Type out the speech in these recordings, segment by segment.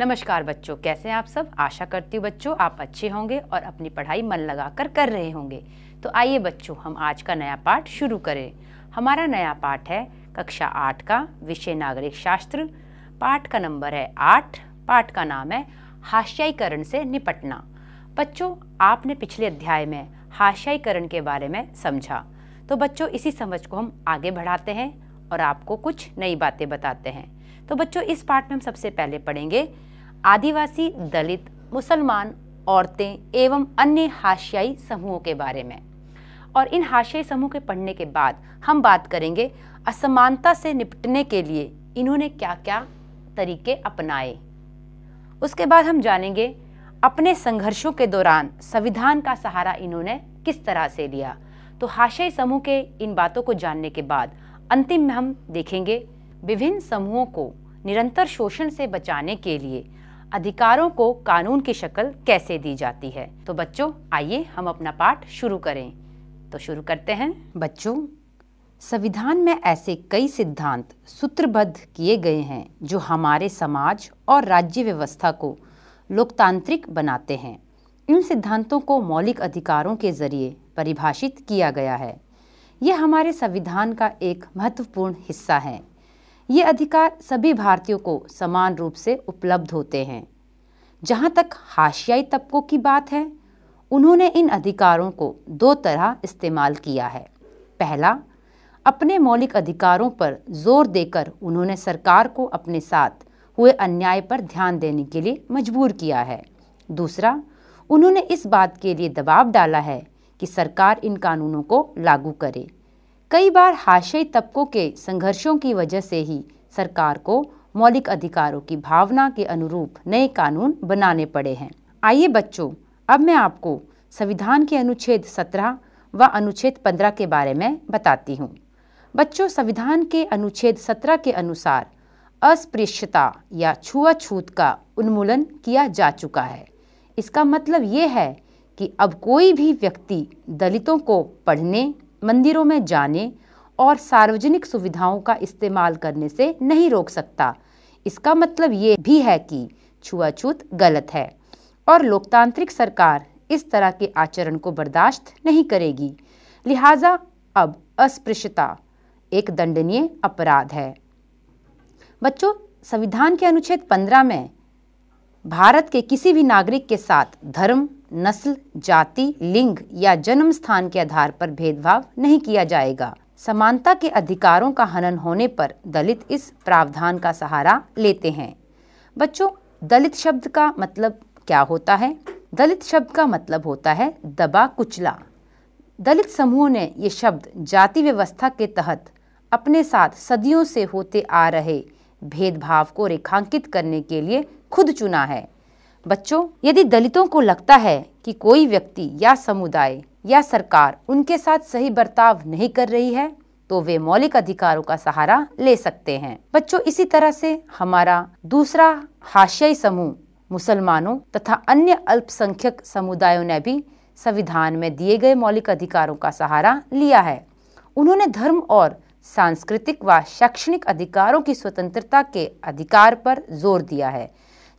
नमस्कार बच्चों कैसे हैं आप सब आशा करती हूँ बच्चों आप अच्छे होंगे और अपनी पढ़ाई मन लगाकर कर रहे होंगे तो आइए बच्चों हम आज का नया पाठ शुरू करें हमारा नया पाठ है कक्षा आठ का विषय नागरिक शास्त्र पाठ का नंबर है आठ पाठ का नाम है हास्याईकरण से निपटना बच्चों आपने पिछले अध्याय में हास्याईकरण के बारे में समझा तो बच्चों इसी समझ को हम आगे बढ़ाते हैं और आपको कुछ नई बातें बताते हैं तो बच्चों इस पाठ में हम सबसे पहले पढ़ेंगे आदिवासी दलित मुसलमान औरतें एवं अन्य हाशियाई समूहों के बारे में और इन हाशियाई समूह के पढ़ने के बाद हम बात करेंगे असमानता से निपटने के लिए इन्होंने क्या क्या तरीके अपनाए उसके बाद हम जानेंगे अपने संघर्षों के दौरान संविधान का सहारा इन्होंने किस तरह से लिया तो हाशियाई समूह के इन बातों को जानने के बाद अंतिम में हम देखेंगे विभिन्न समूहों को निरंतर शोषण से बचाने के लिए अधिकारों को कानून की शक्ल कैसे दी जाती है तो बच्चों आइए हम अपना पाठ शुरू करें तो शुरू करते हैं बच्चों संविधान में ऐसे कई सिद्धांत सूत्रबद्ध किए गए हैं जो हमारे समाज और राज्य व्यवस्था को लोकतांत्रिक बनाते हैं इन सिद्धांतों को मौलिक अधिकारों के जरिए परिभाषित किया गया है यह हमारे संविधान का एक महत्वपूर्ण हिस्सा है ये अधिकार सभी भारतीयों को समान रूप से उपलब्ध होते हैं जहाँ तक हाशियाई तबकों की बात है उन्होंने इन अधिकारों को दो तरह इस्तेमाल किया है पहला अपने मौलिक अधिकारों पर जोर देकर उन्होंने सरकार को अपने साथ हुए अन्याय पर ध्यान देने के लिए मजबूर किया है दूसरा उन्होंने इस बात के लिए दबाव डाला है कि सरकार इन कानूनों को लागू करे कई बार हाशियाई तबकों के संघर्षों की वजह से ही सरकार को मौलिक अधिकारों की भावना के अनुरूप नए कानून बनाने पड़े हैं आइए बच्चों अब मैं आपको संविधान के अनुच्छेद 17 व अनुच्छेद 15 के बारे में बताती हूँ बच्चों संविधान के अनुच्छेद 17 के अनुसार अस्पृश्यता या छुआछूत का उन्मूलन किया जा चुका है इसका मतलब ये है कि अब कोई भी व्यक्ति दलितों को पढ़ने मंदिरों में जाने और सार्वजनिक सुविधाओं का इस्तेमाल करने से नहीं रोक सकता इसका मतलब ये भी है कि छुआछूत गलत है और लोकतांत्रिक सरकार इस तरह के आचरण को बर्दाश्त नहीं करेगी लिहाजा अब अस्पृश्यता एक दंडनीय अपराध है बच्चों संविधान के अनुच्छेद 15 में भारत के किसी भी नागरिक के साथ धर्म नस्ल जाति लिंग या जन्म स्थान के आधार पर भेदभाव नहीं किया जाएगा समानता के अधिकारों का हनन होने पर दलित इस प्रावधान का सहारा लेते हैं बच्चों दलित शब्द का मतलब क्या होता है दलित शब्द का मतलब होता है दबा कुचला दलित समूह ने ये शब्द जाति व्यवस्था के तहत अपने साथ सदियों से होते आ रहे भेदभाव को रेखांकित करने के लिए खुद चुना है बच्चों यदि दलितों को लगता है कि कोई व्यक्ति या समुदाय या सरकार उनके साथ सही बर्ताव नहीं कर रही है तो वे मौलिक अधिकारों का सहारा ले सकते हैं बच्चों इसी तरह से हमारा दूसरा हाशियाई समूह मुसलमानों तथा अन्य अल्पसंख्यक समुदायों ने भी संविधान में दिए गए मौलिक अधिकारों का सहारा लिया है उन्होंने धर्म और सांस्कृतिक व शैक्षणिक अधिकारों की स्वतंत्रता के अधिकार पर जोर दिया है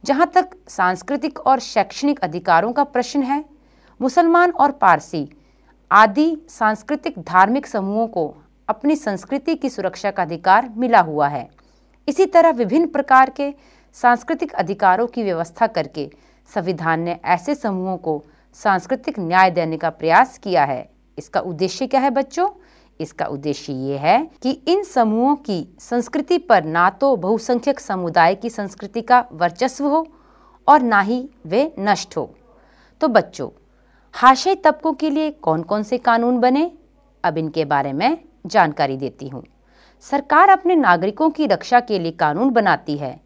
जहाँ तक सांस्कृतिक और शैक्षणिक अधिकारों का प्रश्न है मुसलमान और पारसी आदि सांस्कृतिक धार्मिक समूहों को अपनी संस्कृति की सुरक्षा का अधिकार मिला हुआ है इसी तरह विभिन्न प्रकार के सांस्कृतिक अधिकारों की व्यवस्था करके संविधान ने ऐसे समूहों को सांस्कृतिक न्याय देने का प्रयास किया है इसका उद्देश्य क्या है बच्चों इसका उद्देश्य ये है कि इन समूहों की संस्कृति पर ना तो बहुसंख्यक समुदाय की संस्कृति का वर्चस्व हो और ना ही वे नष्ट हो तो बच्चों हाशय तबकों के लिए कौन कौन से कानून बने अब इनके बारे में जानकारी देती हूँ सरकार अपने नागरिकों की रक्षा के लिए कानून बनाती है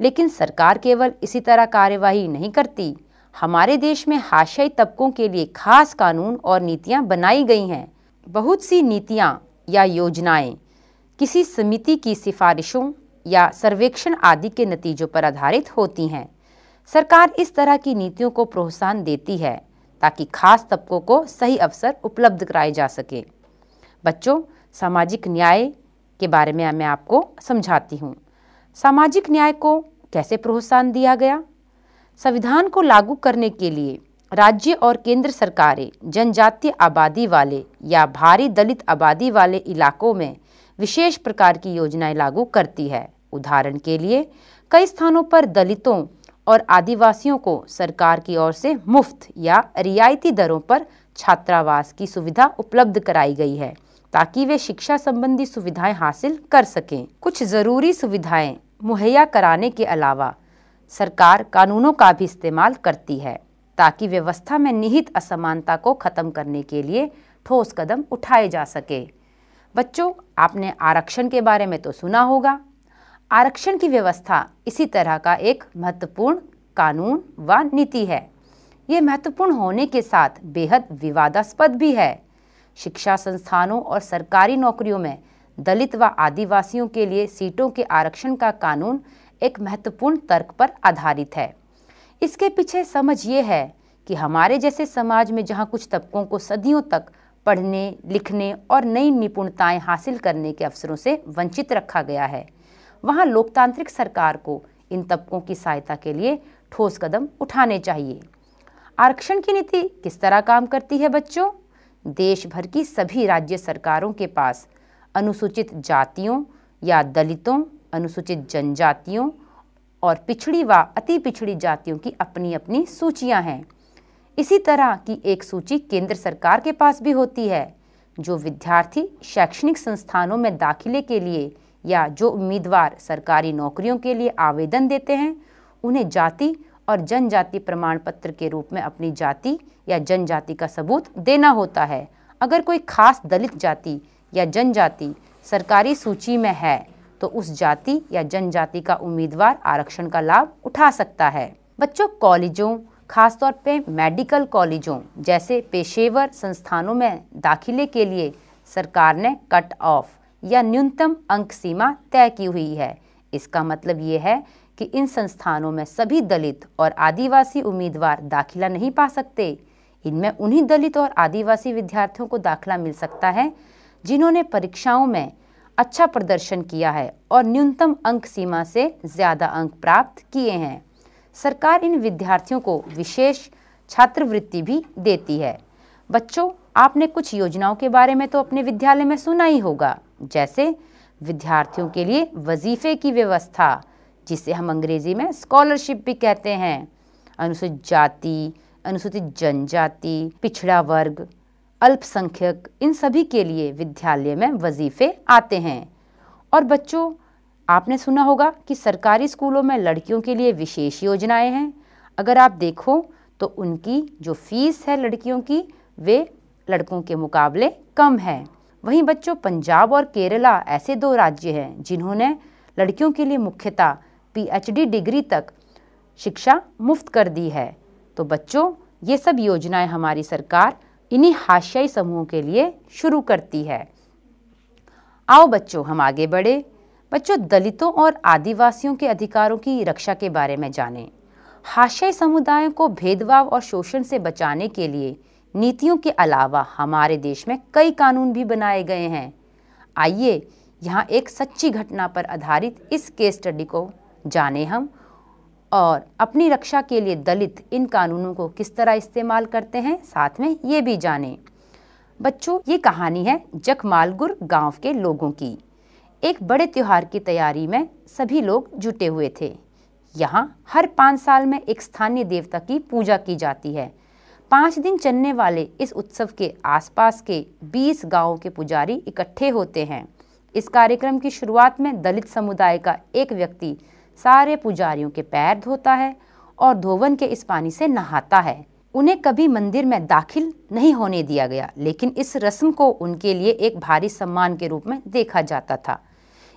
लेकिन सरकार केवल इसी तरह कार्यवाही नहीं करती हमारे देश में हाशय तबकों के लिए खास कानून और नीतियाँ बनाई गई हैं बहुत सी नीतियाँ या योजनाएं किसी समिति की सिफारिशों या सर्वेक्षण आदि के नतीजों पर आधारित होती हैं सरकार इस तरह की नीतियों को प्रोत्साहन देती है ताकि खास तबकों को सही अवसर उपलब्ध कराए जा सके बच्चों सामाजिक न्याय के बारे में मैं आपको समझाती हूँ सामाजिक न्याय को कैसे प्रोत्साहन दिया गया संविधान को लागू करने के लिए राज्य और केंद्र सरकारें जनजातीय आबादी वाले या भारी दलित आबादी वाले इलाकों में विशेष प्रकार की योजनाएं लागू करती है उदाहरण के लिए कई स्थानों पर दलितों और आदिवासियों को सरकार की ओर से मुफ्त या रियायती दरों पर छात्रावास की सुविधा उपलब्ध कराई गई है ताकि वे शिक्षा संबंधी सुविधाएं हासिल कर सकें कुछ ज़रूरी सुविधाएं मुहैया कराने के अलावा सरकार कानूनों का भी इस्तेमाल करती है ताकि व्यवस्था में निहित असमानता को खत्म करने के लिए ठोस कदम उठाए जा सके बच्चों आपने आरक्षण के बारे में तो सुना होगा आरक्षण की व्यवस्था इसी तरह का एक महत्वपूर्ण कानून व नीति है ये महत्वपूर्ण होने के साथ बेहद विवादास्पद भी है शिक्षा संस्थानों और सरकारी नौकरियों में दलित व आदिवासियों के लिए सीटों के आरक्षण का कानून एक महत्वपूर्ण तर्क पर आधारित है इसके पीछे समझ ये है कि हमारे जैसे समाज में जहाँ कुछ तबकों को सदियों तक पढ़ने लिखने और नई निपुणताएं हासिल करने के अवसरों से वंचित रखा गया है वहाँ लोकतांत्रिक सरकार को इन तबकों की सहायता के लिए ठोस कदम उठाने चाहिए आरक्षण की नीति किस तरह काम करती है बच्चों देश भर की सभी राज्य सरकारों के पास अनुसूचित जातियों या दलितों अनुसूचित जनजातियों और पिछड़ी व अति पिछड़ी जातियों की अपनी अपनी सूचियां हैं इसी तरह की एक सूची केंद्र सरकार के पास भी होती है जो विद्यार्थी शैक्षणिक संस्थानों में दाखिले के लिए या जो उम्मीदवार सरकारी नौकरियों के लिए आवेदन देते हैं उन्हें जाति और जनजाति प्रमाण पत्र के रूप में अपनी जाति या जनजाति का सबूत देना होता है अगर कोई खास दलित जाति या जनजाति सरकारी सूची में है तो उस जाति या जनजाति का उम्मीदवार आरक्षण का लाभ उठा सकता है बच्चों कॉलेजों खासतौर पे मेडिकल कॉलेजों जैसे पेशेवर संस्थानों में दाखिले के लिए सरकार ने कट ऑफ या न्यूनतम अंक सीमा तय की हुई है इसका मतलब ये है कि इन संस्थानों में सभी दलित और आदिवासी उम्मीदवार दाखिला नहीं पा सकते इनमें उन्हीं दलित और आदिवासी विद्यार्थियों को दाखिला मिल सकता है जिन्होंने परीक्षाओं में अच्छा प्रदर्शन किया है और न्यूनतम अंक सीमा से ज़्यादा अंक प्राप्त किए हैं सरकार इन विद्यार्थियों को विशेष छात्रवृत्ति भी देती है बच्चों आपने कुछ योजनाओं के बारे में तो अपने विद्यालय में सुना ही होगा जैसे विद्यार्थियों के लिए वजीफ़े की व्यवस्था जिसे हम अंग्रेज़ी में स्कॉलरशिप भी कहते हैं अनुसूचित जाति अनुसूचित जनजाति पिछड़ा वर्ग अल्पसंख्यक इन सभी के लिए विद्यालय में वजीफ़े आते हैं और बच्चों आपने सुना होगा कि सरकारी स्कूलों में लड़कियों के लिए विशेष योजनाएं हैं अगर आप देखो तो उनकी जो फीस है लड़कियों की वे लड़कों के मुकाबले कम है वहीं बच्चों पंजाब और केरला ऐसे दो राज्य हैं जिन्होंने लड़कियों के लिए मुख्यतः पीएचडी डिग्री तक शिक्षा मुफ्त कर दी है तो बच्चों ये सब योजनाएं हमारी सरकार इन्हीं हाशियाई समूहों के लिए शुरू करती है आओ बच्चों हम आगे बढ़े बच्चों दलितों और आदिवासियों के अधिकारों की रक्षा के बारे में जानें हाशियाई समुदायों को भेदभाव और शोषण से बचाने के लिए नीतियों के अलावा हमारे देश में कई कानून भी बनाए गए हैं आइए यहाँ एक सच्ची घटना पर आधारित इस केस स्टडी को जाने हम और अपनी रक्षा के लिए दलित इन कानूनों को किस तरह इस्तेमाल करते हैं साथ में ये भी जाने बच्चों ये कहानी है जखमालगुर गांव के लोगों की एक बड़े त्यौहार की तैयारी में सभी लोग जुटे हुए थे यहाँ हर पाँच साल में एक स्थानीय देवता की पूजा की जाती है पाँच दिन चलने वाले इस उत्सव के आसपास के 20 गांवों के पुजारी इकट्ठे होते हैं इस कार्यक्रम की शुरुआत में दलित समुदाय का एक व्यक्ति सारे पुजारियों के पैर धोता है और धोवन के इस पानी से नहाता है उन्हें कभी मंदिर में दाखिल नहीं होने दिया गया लेकिन इस रस्म को उनके लिए एक भारी सम्मान के रूप में देखा जाता था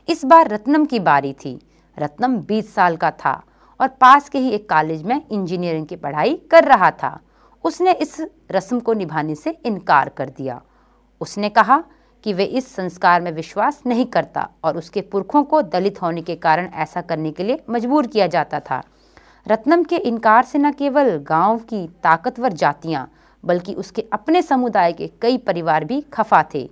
इस बार रत्नम की बारी थी रत्नम 20 साल का था और पास के ही एक कॉलेज में इंजीनियरिंग की पढ़ाई कर रहा था उसने इस रस्म को निभाने से इनकार कर दिया उसने कहा कि वे इस संस्कार में विश्वास नहीं करता और उसके पुरखों को दलित होने के कारण ऐसा करने के लिए मजबूर किया जाता था रत्नम के इनकार से न केवल गांव की ताकतवर जातियां बल्कि उसके अपने समुदाय के कई परिवार भी खफा थे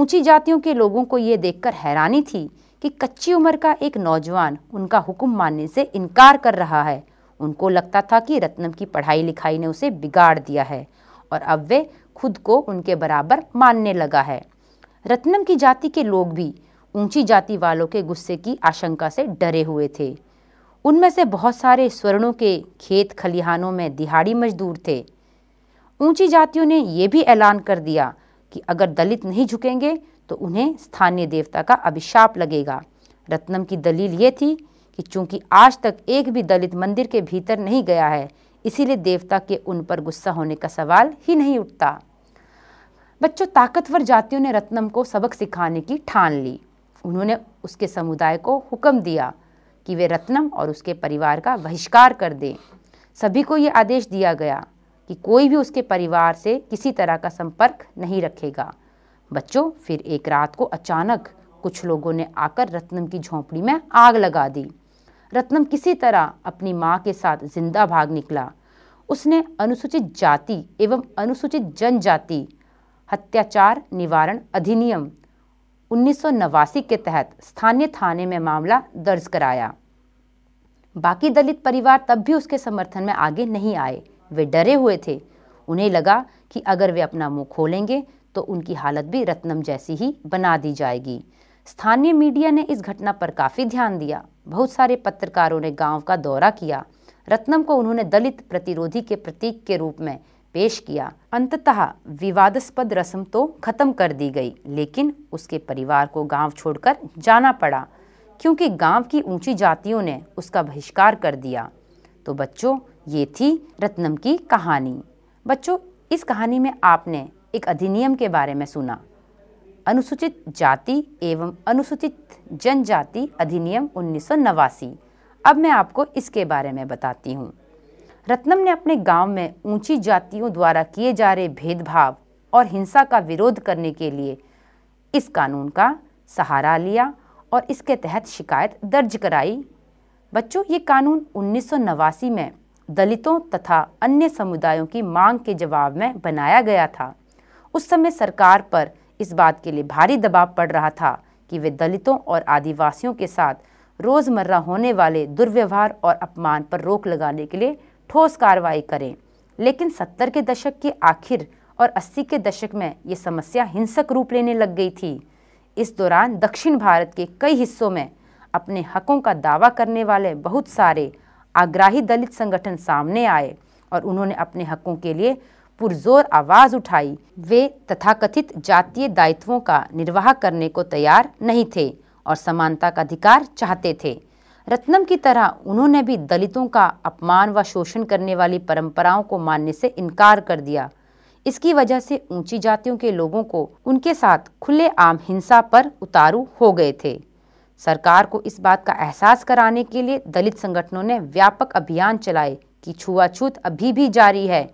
ऊंची जातियों के लोगों को ये देखकर हैरानी थी कि कच्ची उम्र का एक नौजवान उनका हुक्म मानने से इनकार कर रहा है उनको लगता था कि रत्नम की पढ़ाई लिखाई ने उसे बिगाड़ दिया है और अब वे खुद को उनके बराबर मानने लगा है रत्नम की जाति के लोग भी ऊंची जाति वालों के गुस्से की आशंका से डरे हुए थे उनमें से बहुत सारे स्वर्णों के खेत खलिहानों में दिहाड़ी मजदूर थे ऊंची जातियों ने यह भी ऐलान कर दिया कि अगर दलित नहीं झुकेंगे तो उन्हें स्थानीय देवता का अभिशाप लगेगा रत्नम की दलील ये थी कि चूंकि आज तक एक भी दलित मंदिर के भीतर नहीं गया है इसीलिए देवता के उन पर गुस्सा होने का सवाल ही नहीं उठता बच्चों ताकतवर जातियों ने रत्नम को सबक सिखाने की ठान ली उन्होंने उसके समुदाय को हुक्म दिया कि वे रत्नम और उसके परिवार का बहिष्कार कर दें सभी को ये आदेश दिया गया कि कोई भी उसके परिवार से किसी तरह का संपर्क नहीं रखेगा बच्चों फिर एक रात को अचानक कुछ लोगों ने आकर रत्नम की झोंपड़ी में आग लगा दी रत्नम किसी तरह अपनी माँ के साथ जिंदा भाग निकला उसने अनुसूचित जाति एवं अनुसूचित जनजाति हत्याचार निवारण अधिनियम उन्नीस के तहत स्थानीय थाने में मामला दर्ज कराया बाकी दलित परिवार तब भी उसके समर्थन में आगे नहीं आए वे डरे हुए थे उन्हें लगा कि अगर वे अपना मुंह खोलेंगे तो उनकी हालत भी रत्नम जैसी ही बना दी जाएगी स्थानीय मीडिया ने इस घटना पर काफ़ी ध्यान दिया बहुत सारे पत्रकारों ने गांव का दौरा किया रत्नम को उन्होंने दलित प्रतिरोधी के प्रतीक के रूप में पेश किया अंततः विवादास्पद रस्म तो खत्म कर दी गई लेकिन उसके परिवार को गांव छोड़कर जाना पड़ा क्योंकि गांव की ऊंची जातियों ने उसका बहिष्कार कर दिया तो बच्चों ये थी रत्नम की कहानी बच्चों इस कहानी में आपने एक अधिनियम के बारे में सुना अनुसूचित जाति एवं अनुसूचित जनजाति अधिनियम उन्नीस अब मैं आपको इसके बारे में बताती हूँ रत्नम ने अपने गांव में ऊंची जातियों द्वारा किए जा रहे भेदभाव और हिंसा का विरोध करने के लिए इस कानून का सहारा लिया और इसके तहत शिकायत दर्ज कराई बच्चों ये कानून उन्नीस में दलितों तथा अन्य समुदायों की मांग के जवाब में बनाया गया था उस समय सरकार पर इस बात के लिए भारी दबाव पड़ रहा था कि वे दलितों और आदिवासियों के साथ रोज़मर्रा होने वाले दुर्व्यवहार और अपमान पर रोक लगाने के लिए ठोस कार्रवाई करें लेकिन सत्तर के दशक के आखिर और अस्सी के दशक में ये समस्या हिंसक रूप लेने लग गई थी इस दौरान दक्षिण भारत के कई हिस्सों में अपने हकों का दावा करने वाले बहुत सारे आग्राही दलित संगठन सामने आए और उन्होंने अपने हकों के लिए पुरजोर आवाज़ उठाई वे तथाकथित जातीय दायित्वों का निर्वाह करने को तैयार नहीं थे और समानता का अधिकार चाहते थे रत्नम की तरह उन्होंने भी दलितों का अपमान व शोषण करने वाली परंपराओं को मानने से इनकार कर दिया इसकी वजह से ऊंची जातियों के लोगों को उनके साथ आम हिंसा पर उतारू हो गए थे सरकार को इस बात का एहसास कराने के लिए दलित संगठनों ने व्यापक अभियान चलाए कि छुआछूत अभी भी जारी है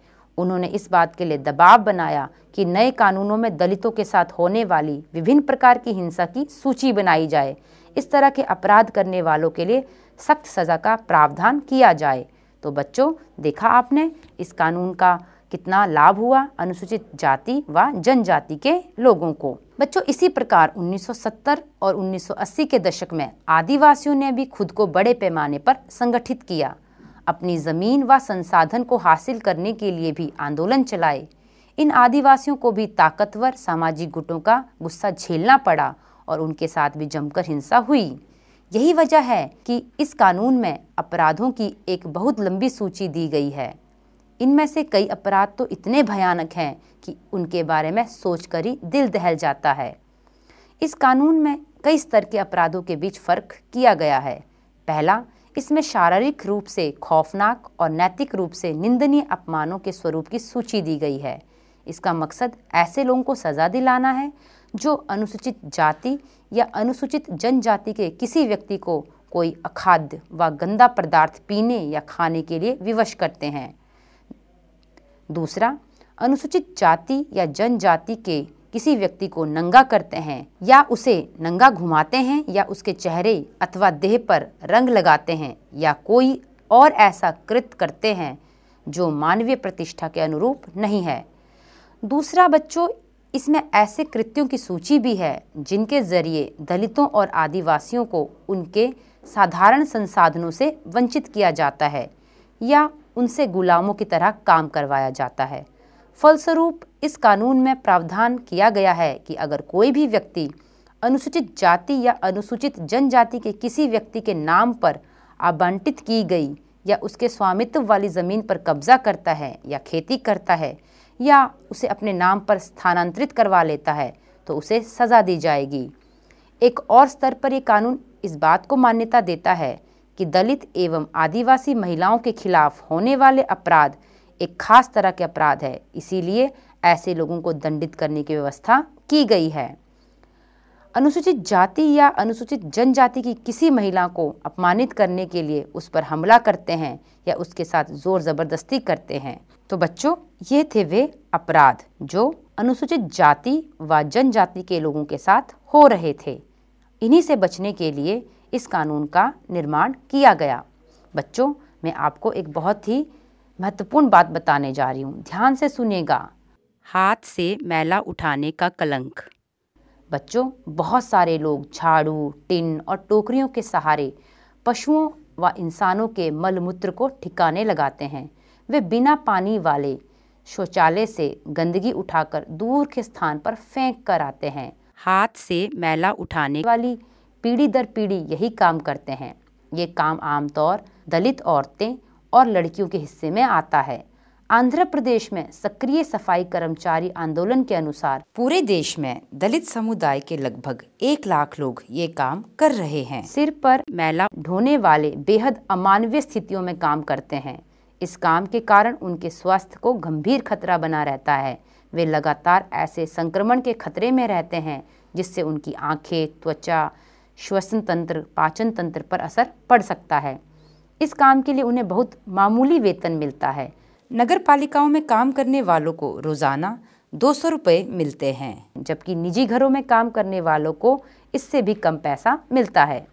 उन्होंने इस बात के लिए दबाव बनाया कि नए कानूनों में दलितों के साथ होने वाली विभिन्न प्रकार की हिंसा की सूची बनाई जाए इस तरह के अपराध करने वालों के लिए सख्त सज़ा का प्रावधान किया जाए तो बच्चों देखा आपने इस कानून का कितना लाभ हुआ अनुसूचित जाति व जनजाति के लोगों को बच्चों इसी प्रकार 1970 और 1980 के दशक में आदिवासियों ने भी खुद को बड़े पैमाने पर संगठित किया अपनी ज़मीन व संसाधन को हासिल करने के लिए भी आंदोलन चलाए इन आदिवासियों को भी ताकतवर सामाजिक गुटों का गुस्सा झेलना पड़ा और उनके साथ भी जमकर हिंसा हुई यही वजह है कि इस कानून में अपराधों की एक बहुत लंबी सूची दी गई है इनमें से कई अपराध तो इतने भयानक हैं कि उनके बारे में सोचकर ही दिल दहल जाता है इस कानून में कई स्तर के अपराधों के बीच फर्क किया गया है पहला इसमें शारीरिक रूप से खौफनाक और नैतिक रूप से निंदनीय अपमानों के स्वरूप की सूची दी गई है इसका मकसद ऐसे लोगों को सज़ा दिलाना है जो अनुसूचित जाति या अनुसूचित जनजाति के किसी व्यक्ति को कोई अखाद्य व गंदा पदार्थ पीने या खाने के लिए विवश करते हैं दूसरा अनुसूचित जाति या जनजाति के किसी व्यक्ति को नंगा करते हैं या उसे नंगा घुमाते हैं या उसके चेहरे अथवा देह पर रंग लगाते हैं या कोई और ऐसा कृत करते हैं जो मानवीय प्रतिष्ठा के अनुरूप नहीं है दूसरा बच्चों इसमें ऐसे कृत्यों की सूची भी है जिनके जरिए दलितों और आदिवासियों को उनके साधारण संसाधनों से वंचित किया जाता है या उनसे गुलामों की तरह काम करवाया जाता है फलस्वरूप इस कानून में प्रावधान किया गया है कि अगर कोई भी व्यक्ति अनुसूचित जाति या अनुसूचित जनजाति के किसी व्यक्ति के नाम पर आबंटित की गई या उसके स्वामित्व वाली ज़मीन पर कब्जा करता है या खेती करता है या उसे अपने नाम पर स्थानांतरित करवा लेता है तो उसे सज़ा दी जाएगी एक और स्तर पर ये कानून इस बात को मान्यता देता है कि दलित एवं आदिवासी महिलाओं के खिलाफ होने वाले अपराध एक खास तरह के अपराध है इसीलिए ऐसे लोगों को दंडित करने की व्यवस्था की गई है अनुसूचित जाति या अनुसूचित जनजाति की किसी महिला को अपमानित करने के लिए उस पर हमला करते हैं या उसके साथ ज़ोर ज़बरदस्ती करते हैं तो बच्चों ये थे वे अपराध जो अनुसूचित जाति व जनजाति के लोगों के साथ हो रहे थे इन्हीं से बचने के लिए इस कानून का निर्माण किया गया बच्चों मैं आपको एक बहुत ही महत्वपूर्ण बात बताने जा रही हूँ ध्यान से सुनेगा हाथ से मैला उठाने का कलंक बच्चों बहुत सारे लोग झाड़ू टिन और टोकरियों के सहारे पशुओं व इंसानों के मलमूत्र को ठिकाने लगाते हैं वे बिना पानी वाले शौचालय से गंदगी उठाकर दूर के स्थान पर फेंक कर आते हैं हाथ से मैला उठाने वाली पीढ़ी दर पीढ़ी यही काम करते हैं ये काम आमतौर दलित औरतें और लड़कियों के हिस्से में आता है आंध्र प्रदेश में सक्रिय सफाई कर्मचारी आंदोलन के अनुसार पूरे देश में दलित समुदाय के लगभग एक लाख लोग ये काम कर रहे हैं सिर पर मैला ढोने वाले बेहद अमानवीय स्थितियों में काम करते हैं इस काम के कारण उनके स्वास्थ्य को गंभीर खतरा बना रहता है वे लगातार ऐसे संक्रमण के खतरे में रहते हैं जिससे उनकी आंखें त्वचा श्वसन तंत्र पाचन तंत्र पर असर पड़ सकता है इस काम के लिए उन्हें बहुत मामूली वेतन मिलता है नगर पालिकाओं में काम करने वालों को रोज़ाना दो सौ रुपये मिलते हैं जबकि निजी घरों में काम करने वालों को इससे भी कम पैसा मिलता है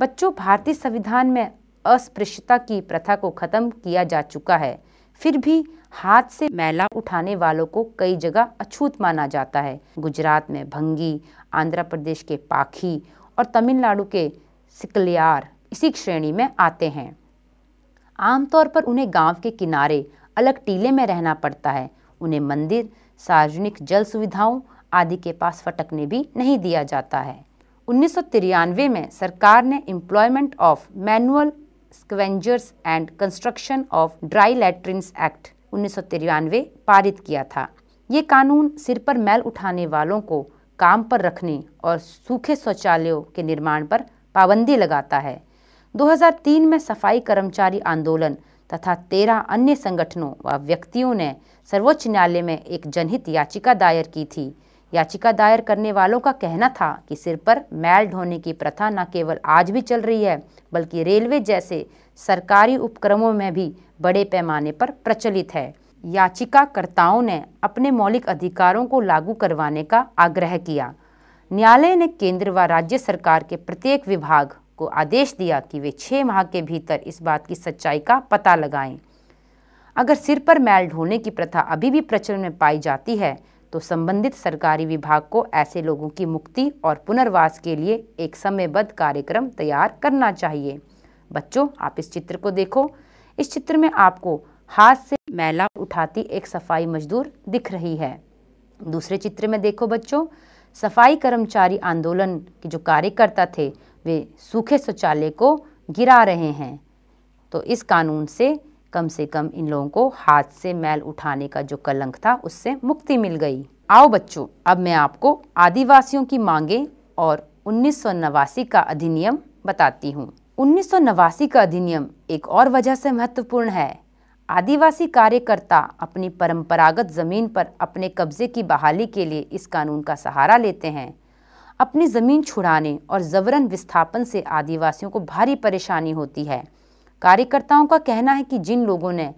बच्चों भारतीय संविधान में अस्पृश्यता की प्रथा को ख़त्म किया जा चुका है फिर भी हाथ से मैला उठाने वालों को कई जगह अछूत माना जाता है गुजरात में भंगी आंध्र प्रदेश के पाखी और तमिलनाडु के सिकलियार इसी श्रेणी में आते हैं आमतौर पर उन्हें गांव के किनारे अलग टीले में रहना पड़ता है उन्हें मंदिर सार्वजनिक जल सुविधाओं आदि के पास फटकने भी नहीं दिया जाता है उन्नीस में सरकार ने employment of manual scavengers and construction of dry latrines act उन्नीस पारित किया था ये कानून सिर पर मैल उठाने वालों को काम पर रखने और सूखे शौचालयों के निर्माण पर पाबंदी लगाता है 2003 में सफाई कर्मचारी आंदोलन तथा तेरह अन्य संगठनों व व्यक्तियों ने सर्वोच्च न्यायालय में एक जनहित याचिका दायर की थी याचिका दायर करने वालों का कहना था कि सिर पर मैल ढोने की प्रथा न केवल आज भी चल रही है बल्कि रेलवे जैसे सरकारी उपक्रमों में भी बड़े पैमाने पर प्रचलित है याचिकाकर्ताओं ने अपने मौलिक अधिकारों को लागू करवाने का आग्रह किया न्यायालय ने केंद्र व राज्य सरकार के प्रत्येक विभाग को आदेश दिया कि वे छः माह के भीतर इस बात की सच्चाई का पता लगाएं। अगर सिर पर मैल ढोने की प्रथा अभी भी प्रचलन में पाई जाती है तो संबंधित सरकारी विभाग को ऐसे लोगों की मुक्ति और पुनर्वास के लिए एक समयबद्ध कार्यक्रम तैयार करना चाहिए बच्चों आप इस चित्र को देखो इस चित्र में आपको हाथ से मैला उठाती एक सफाई मजदूर दिख रही है दूसरे चित्र में देखो बच्चों सफाई कर्मचारी आंदोलन के जो कार्यकर्ता थे वे सूखे शौचालय को गिरा रहे हैं तो इस कानून से कम से कम इन लोगों को हाथ से मैल उठाने का जो कलंक था उससे मुक्ति मिल गई आओ बच्चों अब मैं आपको आदिवासियों की मांगे और उन्नीस का अधिनियम बताती हूँ उन्नीस का अधिनियम एक और वजह से महत्वपूर्ण है आदिवासी कार्यकर्ता अपनी परंपरागत ज़मीन पर अपने कब्जे की बहाली के लिए इस कानून का सहारा लेते हैं अपनी ज़मीन छुड़ाने और जबरन विस्थापन से आदिवासियों को भारी परेशानी होती है कार्यकर्ताओं का कहना है कि जिन लोगों ने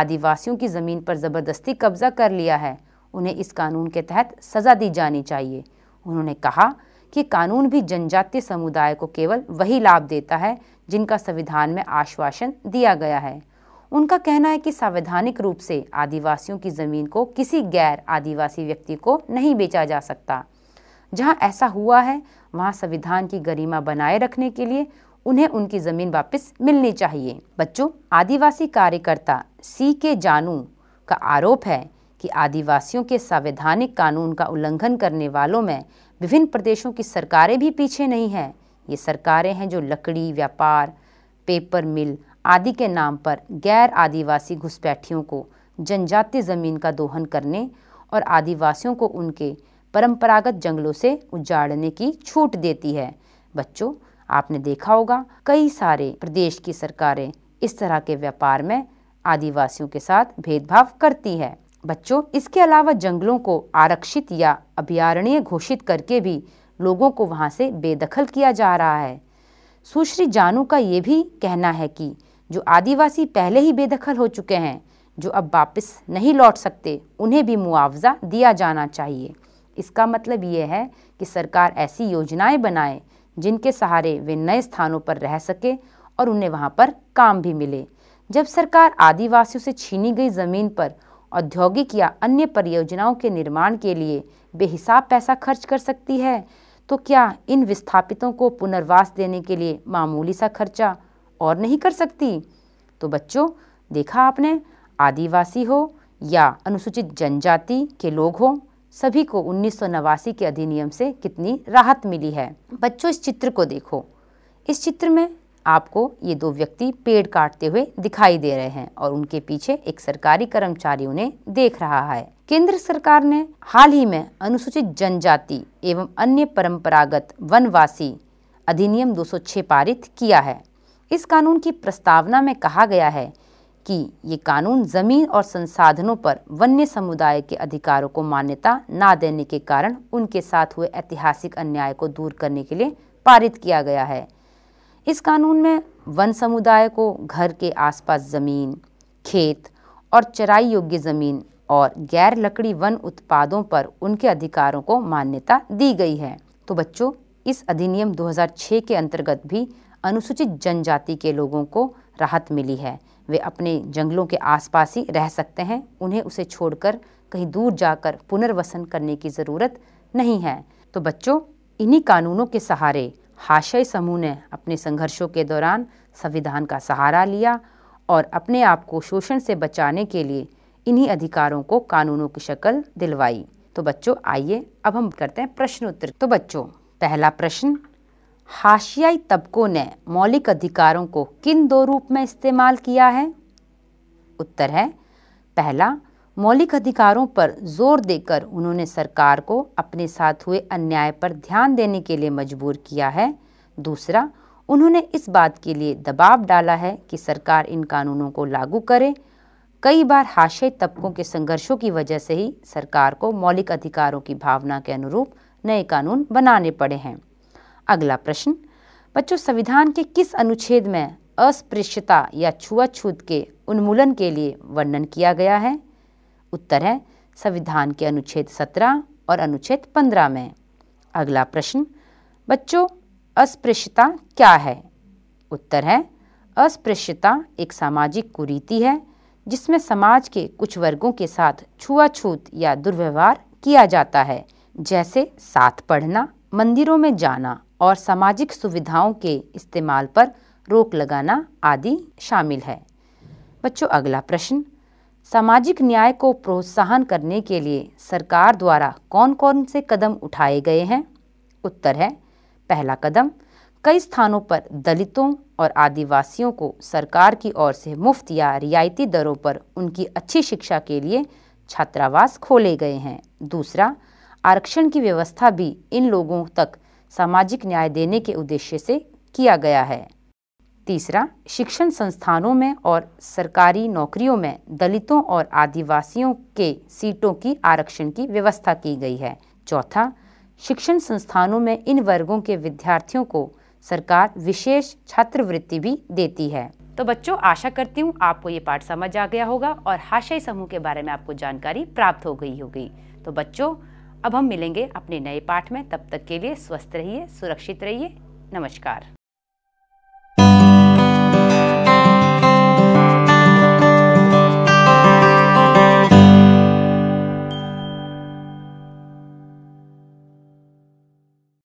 आदिवासियों की ज़मीन पर ज़बरदस्ती कब्जा कर लिया है उन्हें इस कानून के तहत सज़ा दी जानी चाहिए उन्होंने कहा कि कानून भी जनजातीय समुदाय को केवल वही लाभ देता है जिनका संविधान में आश्वासन दिया गया है उनका कहना है कि संवैधानिक रूप से आदिवासियों की ज़मीन को किसी गैर आदिवासी व्यक्ति को नहीं बेचा जा सकता जहां ऐसा हुआ है वहां संविधान की गरिमा बनाए रखने के लिए उन्हें उनकी ज़मीन वापस मिलनी चाहिए बच्चों आदिवासी कार्यकर्ता सी के जानू का आरोप है कि आदिवासियों के संवैधानिक कानून का उल्लंघन करने वालों में विभिन्न प्रदेशों की सरकारें भी पीछे नहीं हैं ये सरकारें हैं जो लकड़ी व्यापार पेपर मिल आदि के नाम पर गैर आदिवासी घुसपैठियों को जनजातीय ज़मीन का दोहन करने और आदिवासियों को उनके परंपरागत जंगलों से उजाड़ने की छूट देती है बच्चों आपने देखा होगा कई सारे प्रदेश की सरकारें इस तरह के व्यापार में आदिवासियों के साथ भेदभाव करती है बच्चों इसके अलावा जंगलों को आरक्षित या अभ्यारण्य घोषित करके भी लोगों को वहाँ से बेदखल किया जा रहा है सुश्री जानू का ये भी कहना है कि जो आदिवासी पहले ही बेदखल हो चुके हैं जो अब वापस नहीं लौट सकते उन्हें भी मुआवजा दिया जाना चाहिए इसका मतलब ये है कि सरकार ऐसी योजनाएं बनाए जिनके सहारे वे नए स्थानों पर रह सके और उन्हें वहाँ पर काम भी मिले जब सरकार आदिवासियों से छीनी गई ज़मीन पर औद्योगिक या अन्य परियोजनाओं के निर्माण के लिए बेहिसाब पैसा खर्च कर सकती है तो क्या इन विस्थापितों को पुनर्वास देने के लिए मामूली सा खर्चा और नहीं कर सकती तो बच्चों देखा आपने आदिवासी हो या अनुसूचित जनजाति के लोग हों सभी को उन्नीस के अधिनियम से कितनी राहत मिली है बच्चों इस चित्र को देखो इस चित्र में आपको ये दो व्यक्ति पेड़ काटते हुए दिखाई दे रहे हैं और उनके पीछे एक सरकारी कर्मचारी उन्हें देख रहा है केंद्र सरकार ने हाल ही में अनुसूचित जनजाति एवं अन्य परंपरागत वनवासी अधिनियम 206 पारित किया है इस कानून की प्रस्तावना में कहा गया है कि ये कानून ज़मीन और संसाधनों पर वन्य समुदाय के अधिकारों को मान्यता ना देने के कारण उनके साथ हुए ऐतिहासिक अन्याय को दूर करने के लिए पारित किया गया है इस कानून में वन समुदाय को घर के आसपास ज़मीन खेत और चराई योग्य ज़मीन और गैर लकड़ी वन उत्पादों पर उनके अधिकारों को मान्यता दी गई है तो बच्चों इस अधिनियम 2006 के अंतर्गत भी अनुसूचित जनजाति के लोगों को राहत मिली है वे अपने जंगलों के आसपास ही रह सकते हैं उन्हें उसे छोड़कर कहीं दूर जाकर पुनर्वसन करने की ज़रूरत नहीं है तो बच्चों इन्हीं कानूनों के सहारे हाशय समूह ने अपने संघर्षों के दौरान संविधान का सहारा लिया और अपने आप को शोषण से बचाने के लिए इन्हीं अधिकारों को कानूनों की शक्ल दिलवाई तो बच्चों आइए अब हम करते हैं प्रश्न उत्तर तो बच्चों पहला प्रश्न हाशियाई तबकों ने मौलिक अधिकारों को किन दो रूप में इस्तेमाल किया है उत्तर है पहला मौलिक अधिकारों पर जोर देकर उन्होंने सरकार को अपने साथ हुए अन्याय पर ध्यान देने के लिए मजबूर किया है दूसरा उन्होंने इस बात के लिए दबाव डाला है कि सरकार इन कानूनों को लागू करे कई बार हाशियाई तबकों के संघर्षों की वजह से ही सरकार को मौलिक अधिकारों की भावना के अनुरूप नए कानून बनाने पड़े हैं अगला प्रश्न बच्चों संविधान के किस अनुच्छेद में अस्पृश्यता या छुआछूत के उन्मूलन के लिए वर्णन किया गया है उत्तर है संविधान के अनुच्छेद 17 और अनुच्छेद 15 में अगला प्रश्न बच्चों अस्पृश्यता क्या है उत्तर है अस्पृश्यता एक सामाजिक कुरीति है जिसमें समाज के कुछ वर्गों के साथ छुआछूत या दुर्व्यवहार किया जाता है जैसे साथ पढ़ना मंदिरों में जाना और सामाजिक सुविधाओं के इस्तेमाल पर रोक लगाना आदि शामिल है बच्चों अगला प्रश्न सामाजिक न्याय को प्रोत्साहन करने के लिए सरकार द्वारा कौन कौन से कदम उठाए गए हैं उत्तर है पहला कदम कई स्थानों पर दलितों और आदिवासियों को सरकार की ओर से मुफ्त या रियायती दरों पर उनकी अच्छी शिक्षा के लिए छात्रावास खोले गए हैं दूसरा आरक्षण की व्यवस्था भी इन लोगों तक सामाजिक न्याय देने के उद्देश्य से किया गया है तीसरा शिक्षण संस्थानों में और सरकारी नौकरियों में दलितों और आदिवासियों के सीटों की आरक्षण की व्यवस्था की गई है चौथा शिक्षण संस्थानों में इन वर्गों के विद्यार्थियों को सरकार विशेष छात्रवृत्ति भी देती है तो बच्चों आशा करती हूँ आपको ये पाठ समझ आ गया होगा और हाशय समूह के बारे में आपको जानकारी प्राप्त हो गई होगी तो बच्चों अब हम मिलेंगे अपने नए पाठ में तब तक के लिए स्वस्थ रहिए सुरक्षित रहिए नमस्कार